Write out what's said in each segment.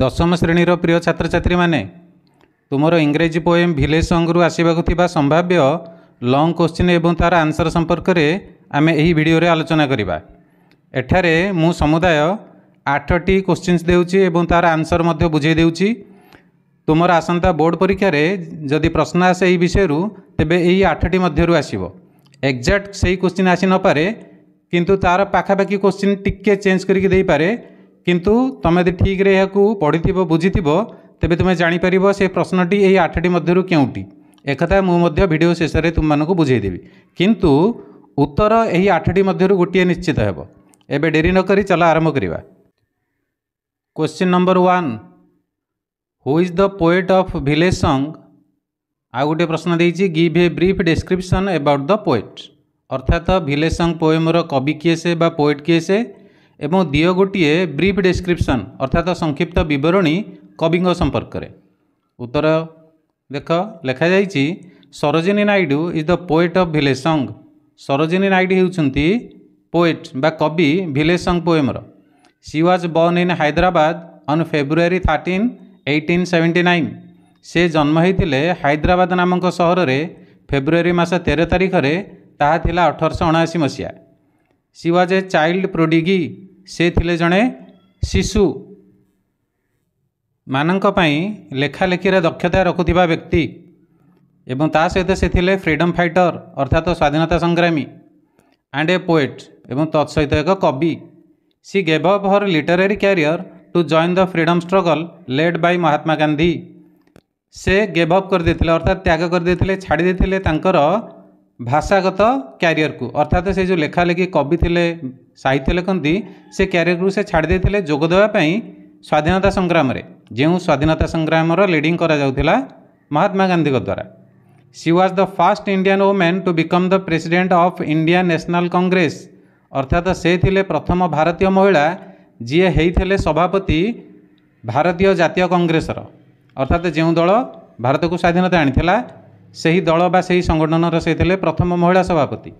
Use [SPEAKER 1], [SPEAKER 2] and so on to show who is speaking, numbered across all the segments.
[SPEAKER 1] ଦଶମ ଶ୍ରେଣୀର ପ୍ରିୟ ଛାତ୍ରଛାତ୍ରୀମାନେ ତୁମର ଇଂରେଜୀ ପୋଏମ୍ ଭିଲେଜ୍ ସଙ୍ଗରୁ ଆସିବାକୁ ଥିବା ସମ୍ଭାବ୍ୟ ଲଙ୍ଗ୍ କୋଶ୍ଚିନ୍ ଏବଂ ତା'ର ଆନ୍ସର୍ ସମ୍ପର୍କରେ ଆମେ ଏହି ଭିଡ଼ିଓରେ ଆଲୋଚନା କରିବା ଏଠାରେ ମୁଁ ସମୁଦାୟ ଆଠଟି କୋଶ୍ଚିନ୍ସ ଦେଉଛି ଏବଂ ତା'ର ଆନ୍ସର୍ ମଧ୍ୟ ବୁଝାଇ ଦେଉଛି ତୁମର ଆସନ୍ତା ବୋର୍ଡ଼ ପରୀକ୍ଷାରେ ଯଦି ପ୍ରଶ୍ନ ଆସେ ଏହି ବିଷୟରୁ ତେବେ ଏହି ଆଠଟି ମଧ୍ୟରୁ ଆସିବ ଏକ୍ଜାକ୍ଟ ସେହି କୋଶ୍ଚିନ୍ ଆସି ନପାରେ କିନ୍ତୁ ତା'ର ପାଖାପାଖି କୋଶ୍ଚିନ୍ ଟିକିଏ ଚେଞ୍ଜ କରିକି ଦେଇପାରେ किंतु तुम्हें यदि ठीक रे यहाँ पढ़ी थी बुझी थो तेब तुम्हें जापर से प्रश्नटी यही आठटी मध्य क्योंटी एक मुझे भिड शेष तुमको बुझेदेवी कितु उत्तर यही आठटी मध्य गोटे निश्चित हो एबे डेरी नक चला आरंभ करवा question number one who is the poet of village song आ गोटे प्रश्न देखिए give a brief description about the poet अर्थात भिलेज संग पोएम्र कवि किए से पोएट किए से ଏବଂ ଦିଅ ଗୋଟିଏ ବ୍ରିଫ୍ ଡେସ୍କ୍ରିପ୍ସନ୍ ଅର୍ଥାତ୍ ସଂକ୍ଷିପ୍ତ ବିବରଣୀ କବିଙ୍କ ସମ୍ପର୍କରେ ଉତ୍ତର ଦେଖ ଲେଖାଯାଇଛି Sarojini Naidu is the poet of village song Sarojini Naidu ହେଉଛନ୍ତି ପୋଏଟ୍ ବା କବି ଭିଲେସଙ୍ଗ ପୋଏମ୍ର she was born in Hyderabad on February thirteen eighteen seventy nine ସେ ଜନ୍ମ ହୋଇଥିଲେ ହାଇଦ୍ରାବାଦ ନାମକ ସହରରେ ଫେବୃଆରୀ ମାସ ତେର ତାରିଖରେ ତାହା ଥିଲା ଅଠରଶହ ଅଣାଅଶୀ ମସିହା she was a child prodigy से थिले जड़े शिशु मानी लेखालेखि दक्षता रखुवा व्यक्ति एवं ता सहित से थिले फ्रीडम फाइटर अर्थात तो स्वाधीनता संग्रामी एंड ए पोएट एवं तत्सहित एक कवि she gave up her literary career to join the freedom struggle led by Mahatma Gandhi से गेव अप करदे अर्थात त्याग करदे छाड़ी देते भाषागत क्यारिययर को अर्थात से जो लेखालेखि कवि थे साहित्य लिखती से क्यारि को छाड़ छाड़देते जोगदेवाई स्वाधीनता संग्राम जो स्वाधीनता संग्राम लिडिंग महात्मा गांधी द्वारा she was the first Indian woman to become the president of India National Congress अर्थात से थे प्रथम भारतीय महिला जी होते सभापति भारतीय जितिय कंग्रेस अर्थात जो दल भारत को स्वाधीनता आनी से ही दल संगठन रही प्रथम महिला सभापति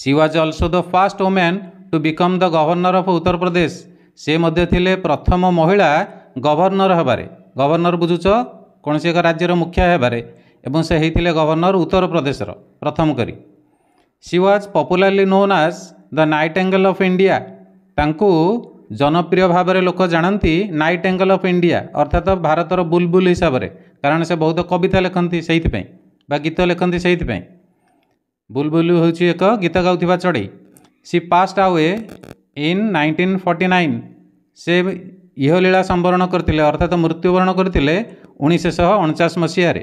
[SPEAKER 1] she was also the first woman to become the governor of Uttar Pradesh से मैं प्रथम महिला गवर्नर हबारे गवर्नर बुझुच कौन से एक राज्यर मुखिया हबारे एवं से होते गवर्नर उत्तर प्रदेश प्रथम करी she was popularly known as the nightingale of India जनप्रिय भाव लोक जानती नाइट एंगल अफ इंडिया अर्थात भारत बुलबुल हिसाब से କାରଣ ସେ ବହୁତ କବିତା ଲେଖନ୍ତି ସେଇଥିପାଇଁ ବା ଗୀତ ଲେଖନ୍ତି ସେଇଥିପାଇଁ ବୁଲବୁଲ ହେଉଛି ଏକ ଗୀତ ଗାଉଥିବା ଚଢ଼େଇ she passed away in nineteen forty nine ସେ ଇହଲୀଳା ସମ୍ବରଣ କରିଥିଲେ ଅର୍ଥାତ୍ ମୃତ୍ୟୁବରଣ କରିଥିଲେ ଉଣେଇଶଶହ ଅଣଚାଶ ମସିହାରେ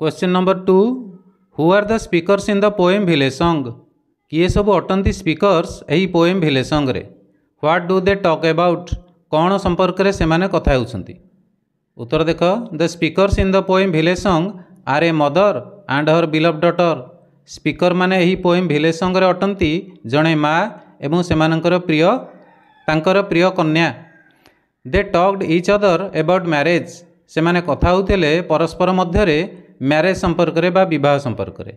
[SPEAKER 1] question number two who are the speakers in the poem village song କିଏ ସବୁ ଅଟନ୍ତି ସ୍ପିକର୍ସ ଏହି ପୋଏମ୍ ଭିଲେ ସଙ୍ଗରେ what do they talk about କ'ଣ ସମ୍ପର୍କରେ ସେମାନେ କଥା ହେଉଛନ୍ତି ଉତ୍ତର ଦେଖ the speakers in the poem village song are a mother and her beloved daughter speaker ମାନେ ଏହି ପୋଏମ୍ ଭିଲେସଙ୍ଗରେ ଅଟନ୍ତି ଜଣେ ମା ଏବଂ ସେମାନଙ୍କର ପ୍ରିୟ ତାଙ୍କର ପ୍ରିୟ କନ୍ୟା they talked each other about marriage ସେମାନେ କଥା ହେଉଥିଲେ ପରସ୍ପର ମଧ୍ୟରେ ମ୍ୟାରେଜ୍ ସମ୍ପର୍କରେ ବା ବିବାହ ସମ୍ପର୍କରେ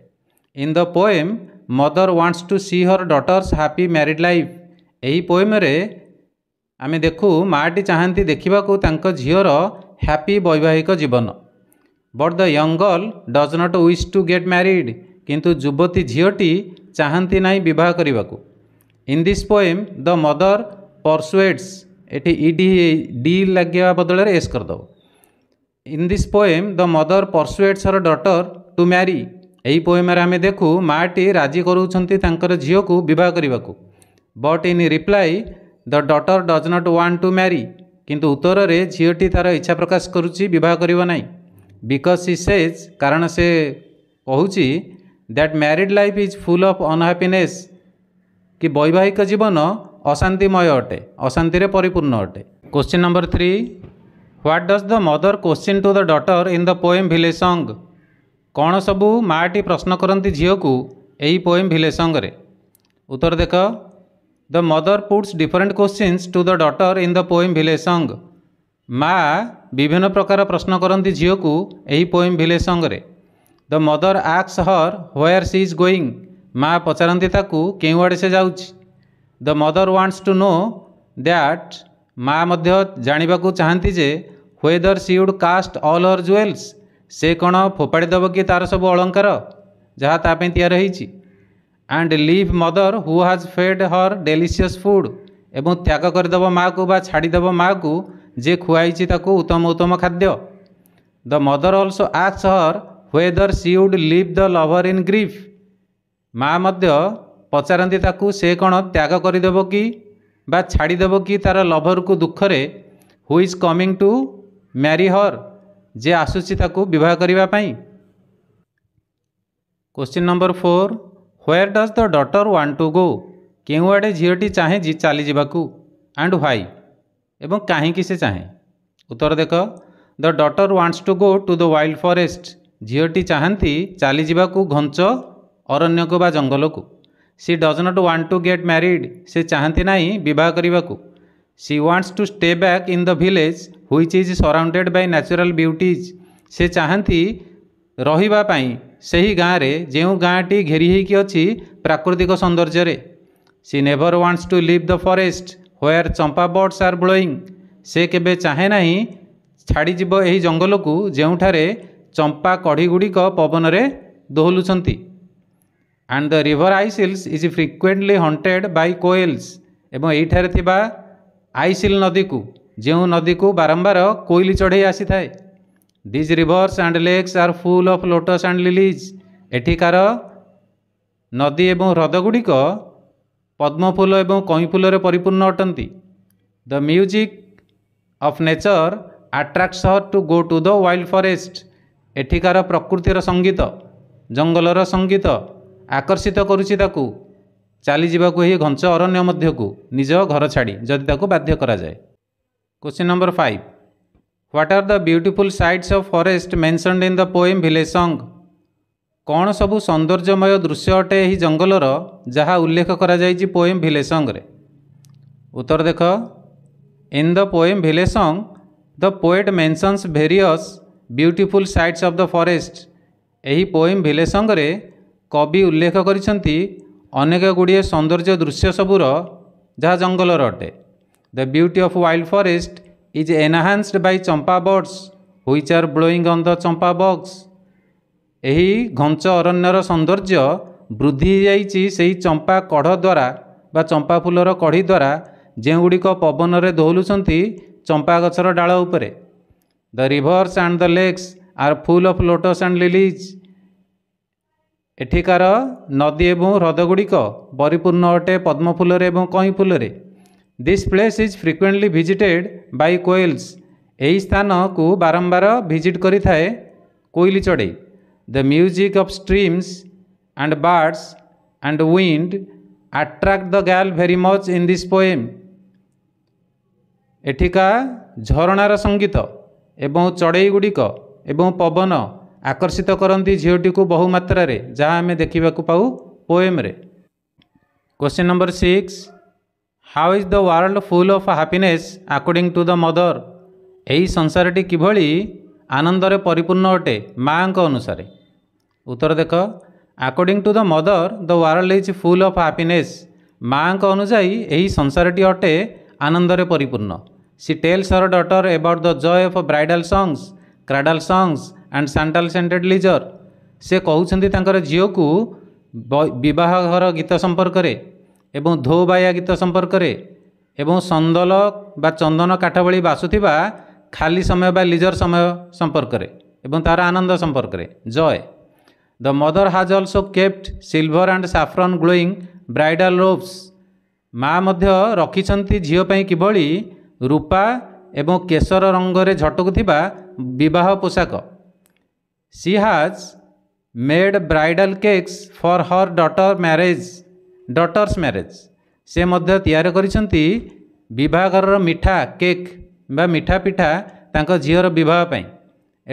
[SPEAKER 1] in the poem mother wants to see her daughters happy married life ଏହି ପୋଏମ୍ରେ ଆମେ ଦେଖୁ ମାଆଟି ଚାହାନ୍ତି ଦେଖିବାକୁ ତାଙ୍କ ଝିଅର happy বৈবাহিক জীবন but the young girl does not wish to get married କିନ୍ତୁ ଯୁବତୀ ଝିଅଟି ଚାହାନ୍ତି ନାହିଁ ବିବାହ କରିବାକୁ in this poem the mother persuades ଏଠି ଇ ଡି ଡି ଲାଗିବା ବଦଳରେ ଏସ୍ କରିଦେବ in this poem the mother persuades her daughter to marry ଏହି ପୋଏମ୍ରେ ଆମେ ଦେଖୁ ମାଆଟି ରାଜି କରାଉଛନ୍ତି ତାଙ୍କର ଝିଅକୁ ବିବାହ କରିବାକୁ but in reply the daughter does not want to marry କିନ୍ତୁ ଉତ୍ତରରେ ଝିଅଟି ତା'ର ଇଚ୍ଛା ପ୍ରକାଶ କରୁଛି ବିବାହ କରିବ ନାହିଁ ବିକଜ୍ ସି ସେଜ୍ କାରଣ ସେ କହୁଛି that married life is full of unhappiness କି ବୈବାହିକ ଜୀବନ ଅଶାନ୍ତିମୟ ଅଟେ ଅଶାନ୍ତିରେ ପରିପୂର୍ଣ୍ଣ ଅଟେ question number three what does the mother question to the daughter in the poem village song କ'ଣ ସବୁ ମାଆଟି ପ୍ରଶ୍ନ କରନ୍ତି ଝିଅକୁ ଏହି ପୋଏମ୍ ଭିଲେ ସଙ୍ଗ୍ରେ ଉତ୍ତର ଦେଖ the mother puts different questions to the daughter in the poem village song माँ विभिन्न प्रकार प्रश्न करन्ति झिउको यही पोएम भिले सङ्गे the mother asks her where she is going माँ पचारन्ति केवाडे से जाउँछ the mother wants to know that माँ मध्य जानु चाहन्ति जे whether she would cast all her jewels से कण फोपाडिदेव कि तार सबु अलङ्कार जहाँ तापाई तयार हुन्छ एंड लिव मदर हू हाज फेड हर डेलीसीयस फुड एवं त्याग करदेव माँ को छाड़देव माँ को जे खुआई उत्तम उत्तम खाद्य the mother also asks her she should leave the lover in grief माँ मद पचारती से कौन त्याग करदेव कि छाड़देव कि तार लभर को दुखरे हुईज कमिंग टू म्यारि हर जे आसूसी बहुत करने question number four where does the daughter want to go केड़े झीओटी चाहे जी चली जाड व्वै एवं कहीं से चाहे उत्तर देख the daughter wants to go to the wild forest झीओटी चाहती चली जावाक घंच अरण्यक जंगल को she does not want to get married से चाहती ना बहुत करने को सी व्वांट्स to stay back in the village which is surrounded by natural beauties से चाहती ରହିବା ପାଇଁ ସେହି ଗାଁରେ ଯେଉଁ ଗାଁଟି ଘେରି ହୋଇକି ଅଛି ପ୍ରାକୃତିକ ସୌନ୍ଦର୍ଯ୍ୟରେ she never wants to leave the forest where champa buds are blowing ସେ କେବେ ଚାହେଁ ନାହିଁ ଛାଡ଼ିଯିବ ଏହି ଜଙ୍ଗଲକୁ ଯେଉଁଠାରେ ଚମ୍ପା କଢ଼ିଗୁଡ଼ିକ ପବନରେ ଦୋହଲୁଛନ୍ତି and the river isles is frequently haunted by koels ଏବଂ ଏହିଠାରେ ଥିବା ଆଇସିଲ୍ ନଦୀକୁ ଯେଉଁ ନଦୀକୁ ବାରମ୍ବାର କୋଇଲି ଚଢ଼େଇ ଆସିଥାଏ these rivers and lakes are full of lotus and lilies ଏଠିକାର ନଦୀ ଏବଂ ହ୍ରଦଗୁଡ଼ିକ ପଦ୍ମଫୁଲ ଏବଂ କଇଁଫୁଲରେ ପରିପୂର୍ଣ୍ଣ ଅଟନ୍ତି the music of nature attracts her to go to the wild forest ଏଠିକାର ପ୍ରକୃତିର ସଙ୍ଗୀତ ଜଙ୍ଗଲର ସଙ୍ଗୀତ ଆକର୍ଷିତ କରୁଛି ତାକୁ ଚାଲିଯିବାକୁ ଏହି ଘଞ୍ଚ ଅରଣ୍ୟ ମଧ୍ୟକୁ ନିଜ ଘର ଛାଡ଼ି ଯଦି ତାକୁ ବାଧ୍ୟ କରାଯାଏ question number five what are the beautiful sights of forest mentioned in the poem village song କ'ଣ ସବୁ ସୌନ୍ଦର୍ଯ୍ୟମୟ ଦୃଶ୍ୟ ଅଟେ ଏହି ଜଙ୍ଗଲର ଯାହା ଉଲ୍ଲେଖ କରାଯାଇଛି ପୋଏମ୍ ଭିଲେ ସଙ୍ଗ୍ରେ ଉତ୍ତର ଦେଖ in the poem village song the poet mentions various beautiful sights of the forest ଏହି ପୋଏମ୍ ଭିଲେ ସଙ୍ଗ୍ରେ କବି ଉଲ୍ଲେଖ କରିଛନ୍ତି ଅନେକ ଗୁଡ଼ିଏ ସୌନ୍ଦର୍ଯ୍ୟ ଦୃଶ୍ୟ ସବୁର ଯାହା ଜଙ୍ଗଲର ଅଟେ the beauty of wild forest is enhanced by champa buds which are blowing on the champa boughs ଏହି ଘଞ୍ଚ ଅରଣ୍ୟର ସୌନ୍ଦର୍ଯ୍ୟ ବୃଦ୍ଧି ହୋଇଯାଇଛି ସେହି ଚମ୍ପା କଢ଼ ଦ୍ୱାରା ବା ଚମ୍ପା ଫୁଲର କଢ଼ି ଦ୍ୱାରା ଯେଉଁଗୁଡ଼ିକ ପବନରେ ଦୋହଲୁଛନ୍ତି ଚମ୍ପା ଗଛର ଡାଳ ଉପରେ the rivers and the lakes are full of lotus and lilies ଏଠିକାର ନଦୀ ଏବଂ ହ୍ରଦଗୁଡ଼ିକ ପରିପୂର୍ଣ୍ଣ ଅଟେ ପଦ୍ମ ଫୁଲରେ ଏବଂ କଇଁ ଫୁଲରେ this place is frequently visited by koels ଏହି ସ୍ଥାନକୁ ବାରମ୍ବାର ଭିଜିଟ୍ କରିଥାଏ କୋଇଲି ଚଢ଼େଇ the music of streams and birds and wind attract the girl very much in this poem ଏଠିକା ଝରଣାର ସଙ୍ଗୀତ ଏବଂ ଚଢ଼େଇ ଗୁଡ଼ିକ ଏବଂ ପବନ ଆକର୍ଷିତ କରନ୍ତି ଝିଅଟିକୁ ବହୁମାତ୍ରାରେ ଯାହା ଆମେ ଦେଖିବାକୁ ପାଉ ପୋଏମ୍ରେ question number six how is the world full of happiness according to the mother ଏହି ସଂସାରଟି କିଭଳି ଆନନ୍ଦରେ ପରିପୂର୍ଣ୍ଣ ଅଟେ ମାଆଙ୍କ ଅନୁସାରେ ଉତ୍ତର ଦେଖ according to the mother the world is full of happiness ମାଆଙ୍କ ଅନୁଯାୟୀ ଏହି ସଂସାରଟି ଅଟେ ଆନନ୍ଦରେ ପରିପୂର୍ଣ୍ଣ she tells her daughter about the joy of bridal songs cradle songs and sandal scented leisure ସେ କହୁଛନ୍ତି ତାଙ୍କର ଝିଅକୁ ବିବାହ ଘର ଗୀତ ସମ୍ପର୍କରେ ଏବଂ ଧୋବାୟା ଗୀତ ସମ୍ପର୍କରେ ଏବଂ ସନ୍ଦଲ ବା ଚନ୍ଦନ କାଠ ଭଳି ବାସୁଥିବା ଖାଲି ସମୟ ବା ଲିଜର ସମୟ ସମ୍ପର୍କରେ ଏବଂ ତା'ର ଆନନ୍ଦ ସମ୍ପର୍କରେ joy the mother has also kept silver and saffron glowing bridal robes ମା' ମଧ୍ୟ ରଖିଛନ୍ତି ଝିଅ ପାଇଁ କିଭଳି ରୂପା ଏବଂ କେଶର ରଙ୍ଗରେ ଝଟକୁଥିବା ବିବାହ ପୋଷାକ she has made bridal cakes for her daughter marriage daughters marriage ସେ ମଧ୍ୟ ତିଆରି କରିଛନ୍ତି ବିଭାଘରର ମିଠା କେକ୍ ବା ମିଠା ପିଠା ତାଙ୍କ ଝିଅର ବିବାହ ପାଇଁ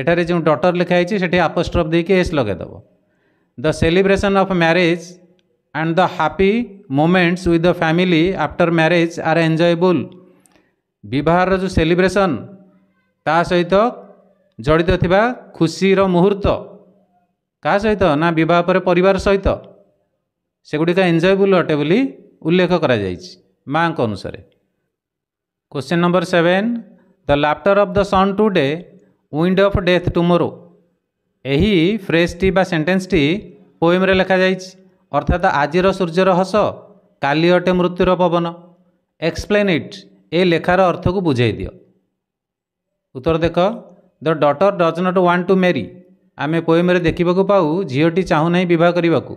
[SPEAKER 1] ଏଠାରେ ଯେଉଁ ଡଟର୍ ଲେଖା ହେଇଛି ସେଠି ଆପୋଷ୍ଟ୍ରଫ୍ ଦେଇକି ଏସ୍ ଲଗାଇଦେବ the celebration of marriage and the happy moments with the family after marriage are enjoyable ବିବାହର ଯେଉଁ ସେଲିବ୍ରେସନ୍ ତା ସହିତ ଜଡ଼ିତ ଥିବା ଖୁସିର ମୁହୂର୍ତ୍ତ କାହା ସହିତ ନା ବିବାହ ପରେ ପରିବାର ସହିତ ସେଗୁଡ଼ିକ ଏନ୍ଜୟବୁଲ୍ ଅଟେ ବୋଲି ଉଲ୍ଲେଖ କରାଯାଇଛି ମାଆଙ୍କ ଅନୁସାରେ question number seven the laughter of the sun today wind of death tomorrow ଏହି ଫ୍ରେଜ୍ଟି ବା ସେଣ୍ଟେନ୍ସଟି ପୋଏମ୍ରେ ଲେଖାଯାଇଛି ଅର୍ଥାତ୍ ଆଜିର ସୂର୍ଯ୍ୟର ହସ କାଲି ଅଟେ ମୃତ୍ୟୁର ପବନ ଏକ୍ସପ୍ଲେନ୍ ଇଟ୍ ଏ ଲେଖାର ଅର୍ଥକୁ ବୁଝାଇ ଦିଅ ଉତ୍ତର ଦେଖ the daughter does not want to marry ଆମେ ପୋଏମ୍ରେ ଦେଖିବାକୁ ପାଉ ଝିଅଟି ଚାହୁଁନାହିଁ ବିବାହ କରିବାକୁ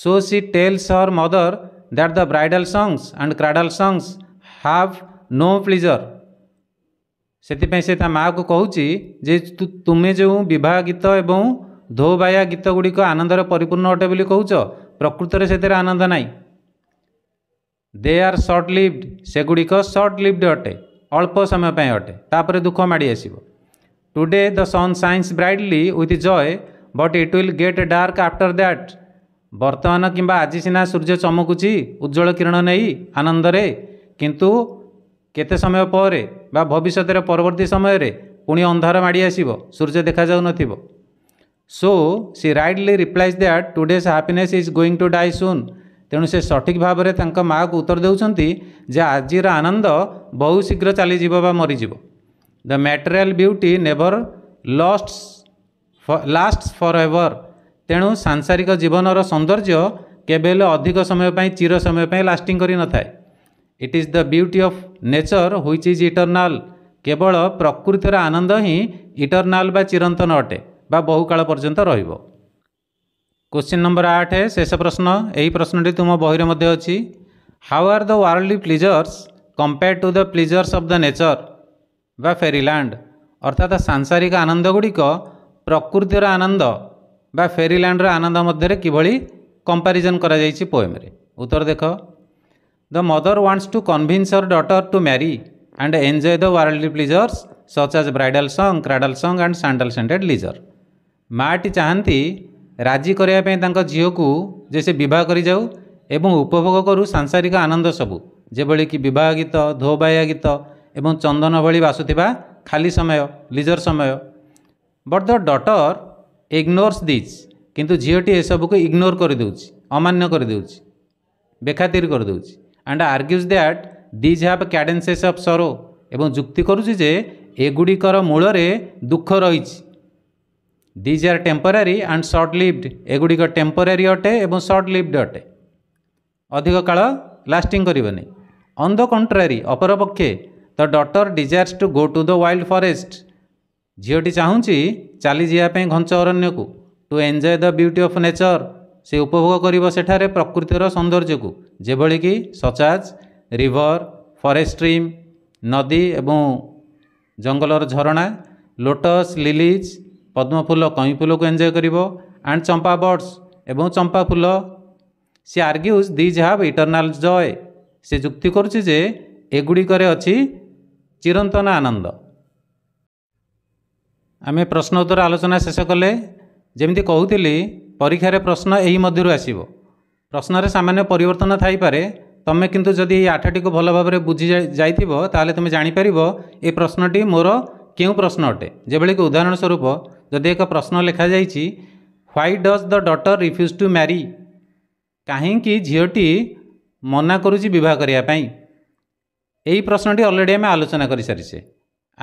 [SPEAKER 1] so she tells her mother that the bridal songs and cradle songs have no pleasure ସେଥିପାଇଁ ସେ ତା ମାଆକୁ କହୁଛି ଯେ ତୁମେ ଯେଉଁ ବିବାହ ଗୀତ ଏବଂ ଧୋବାୟା ଗୀତ ଗୁଡ଼ିକ ଆନନ୍ଦରେ ପରିପୂର୍ଣ୍ଣ ଅଟେ ବୋଲି କହୁଛ ପ୍ରକୃତରେ ସେଥିରେ ଆନନ୍ଦ ନାହିଁ ଦେ ଆର୍ ସର୍ଟ ଲିଭ୍ଡ ସେଗୁଡ଼ିକ ସର୍ଟ ଲିଭ୍ଡ ଅଟେ ଅଳ୍ପ ସମୟ ପାଇଁ ଅଟେ ତାପରେ ଦୁଃଖ ମାଡ଼ି ଆସିବ today the sun shines brightly with joy but it will get dark after that बर्तमान कि आज सीना सूर्य चमकुची उज्जवल किरण नहीं आनंद किंतु केत समय पर भविष्य परवर्ती समय पुणी अंधार माड़ आस सूर्य देखा जा नो so she rightly replies that today's happiness is going to die सुन तेणु से सठिक भाव में माँ को उत्तर दे आज आनंद बहुत शीघ्र चली मरीज the material beauty never last last forever ତେଣୁ ସାଂସାରିକ ଜୀବନର ସୌନ୍ଦର୍ଯ୍ୟ କେବେ ହେଲେ ଅଧିକ ସମୟ ପାଇଁ ଚିର ସମୟ ପାଇଁ ଲାଷ୍ଟିଂ କରିନଥାଏ it is the beauty of nature which is eternal କେବଳ ପ୍ରକୃତିର ଆନନ୍ଦ ହିଁ ଇଟର୍ନାଲ୍ ବା ଚିରନ୍ତନ ଅଟେ ବା ବହୁକାଳ ପର୍ଯ୍ୟନ୍ତ ରହିବ କୋଶ୍ଚିନ୍ ନମ୍ବର ଆଠ ଶେଷ ପ୍ରଶ୍ନ ଏହି ପ୍ରଶ୍ନଟି ତୁମ ବହିରେ ମଧ୍ୟ ଅଛି how are the worldly pleasures compare to the pleasures of the nature ବା ଫେରିଲାଣ୍ଡ ଅର୍ଥାତ୍ ସାଂସାରିକ ଆନନ୍ଦ ଗୁଡ଼ିକ ପ୍ରକୃତିର ଆନନ୍ଦ ବା ଫେରିଲ୍ୟାଣ୍ଡର ଆନନ୍ଦ ମଧ୍ୟରେ କିଭଳି କମ୍ପାରିଜନ୍ କରାଯାଇଛି ପୋଏମ୍ରେ ଉତ୍ତର ଦେଖ the mother wants to convince her daughter to marry and enjoy the world pleasures such as bridal song cradle song and sandal scented leisure ମାଆଟି ଚାହାନ୍ତି ରାଜି କରିବା ପାଇଁ ତାଙ୍କ ଝିଅକୁ ଯେ ସେ ବିବାହ କରିଯାଉ ଏବଂ ଉପଭୋଗ କରୁ ସାଂସାରିକ ଆନନ୍ଦ ସବୁ ଯେଭଳିକି ବିବାହ ଗୀତ ଧୋବାୟା ଗୀତ ଏବଂ ଚନ୍ଦନ ଭଳି ବାସୁଥିବା ଖାଲି ସମୟ ଲିଜର୍ ସମୟ ବଟ୍ ଦ ଡଟର୍ ইগনোর্স ଦେଇଛି କିନ୍ତୁ ଝିଅଟି ଏସବୁକୁ ଇଗ୍ନୋର କରିଦେଉଛି ଅମାନ୍ୟ କରିଦେଉଛି ବେଖାତିର କରିଦେଉଛି and argues that these have cadences of sorrow ଏବଂ ଯୁକ୍ତି କରୁଛି ଯେ ଏଗୁଡ଼ିକର ମୂଳରେ ଦୁଃଖ ରହିଛି these are temporary and short lived ଏଗୁଡ଼ିକ ଟେମ୍ପରାରୀ ଅଟେ ଏବଂ ସର୍ଟ ଲିଭ୍ଡ ଅଟେ ଅଧିକ କାଳ ଲାଷ୍ଟିଂ କରିବନି ଅନ୍ ଦ କଣ୍ଟ୍ରାରୀ ଅପରପକ୍ଷେ the daughter desires to go to the wild forest ଝିଅଟି ଚାହୁଁଛି ଚାଲିଯିବା ପାଇଁ ଘଞ୍ଚ ଅରଣ୍ୟକୁ to enjoy the beauty of nature ସେ ଉପଭୋଗ କରିବ ସେଠାରେ ପ୍ରକୃତିର ସୌନ୍ଦର୍ଯ୍ୟକୁ ଯେଭଳିକି ସଚାଜ ରିଭର ଫରେଷ୍ଟ ଷ୍ଟ୍ରିମ୍ ନଦୀ ଏବଂ ଜଙ୍ଗଲର ଝରଣା ଲୋଟସ୍ ଲିଲିଜ୍ ପଦ୍ମଫୁଲ କଇଁ ଫୁଲକୁ ଏନ୍ଜୟ କରିବ ଆଣ୍ଡ ଚମ୍ପା ବର୍ଡ଼ସ୍ ଏବଂ ଚମ୍ପା ଫୁଲ she argues these have eternal joy ସେ ଯୁକ୍ତି କରୁଛି ଯେ ଏଗୁଡ଼ିକରେ ଅଛି ଚିରନ୍ତନ ଆନନ୍ଦ ଆମେ ପ୍ରଶ୍ନ ଉତ୍ତର ଆଲୋଚନା ଶେଷ କଲେ ଯେମିତି କହୁଥିଲି ପରୀକ୍ଷାରେ ପ୍ରଶ୍ନ ଏହି ମଧ୍ୟରୁ ଆସିବ ପ୍ରଶ୍ନରେ ସାମାନ୍ୟ ପରିବର୍ତ୍ତନ ଥାଇପାରେ ତୁମେ କିନ୍ତୁ ଯଦି ଏଇ ଆଠଟିକୁ ଭଲ ଭାବରେ ବୁଝି ଯାଇଥିବ ତାହେଲେ ତୁମେ ଜାଣିପାରିବ ଏ ପ୍ରଶ୍ନଟି ମୋର କେଉଁ ପ୍ରଶ୍ନ ଅଟେ ଯେଭଳିକି ଉଦାହରଣ ସ୍ୱରୂପ ଯଦି ଏକ ପ୍ରଶ୍ନ ଲେଖାଯାଇଛି why does the daughter refuse to marry କାହିଁକି ଝିଅଟି ମନା କରୁଛି ବିବାହ କରିବା ପାଇଁ ଏହି ପ୍ରଶ୍ନଟି ଅଲରେଡ଼ି ଆମେ ଆଲୋଚନା କରିସାରିଛେ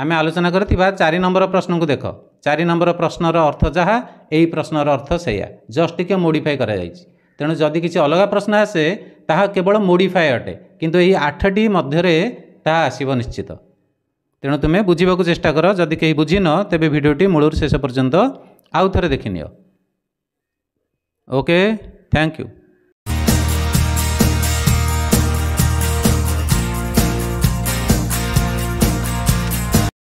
[SPEAKER 1] ଆମେ ଆଲୋଚନା କରିଥିବା ଚାରି ନମ୍ବର ପ୍ରଶ୍ନକୁ ଦେଖ ଚାରି ନମ୍ବର ପ୍ରଶ୍ନର ଅର୍ଥ ଯାହା ଏହି ପ୍ରଶ୍ନର ଅର୍ଥ ସେଇଆ ଜଷ୍ଟ ଟିକେ ମୋଡ଼ିଫାଏ କରାଯାଇଛି ତେଣୁ ଯଦି କିଛି ଅଲଗା ପ୍ରଶ୍ନ ଆସେ ତାହା କେବଳ ମୋଡ଼ିଫାଏ ଅଟେ କିନ୍ତୁ ଏହି ଆଠଟି ମଧ୍ୟରେ ତାହା ଆସିବ ନିଶ୍ଚିତ ତେଣୁ ତୁମେ ବୁଝିବାକୁ ଚେଷ୍ଟା କର ଯଦି କେହି ବୁଝିନ ତେବେ ଭିଡ଼ିଓଟି ମୂଳରୁ ଶେଷ ପର୍ଯ୍ୟନ୍ତ ଆଉ ଥରେ ଦେଖିନିଅ ଓକେ ଥ୍ୟାଙ୍କ ୟୁ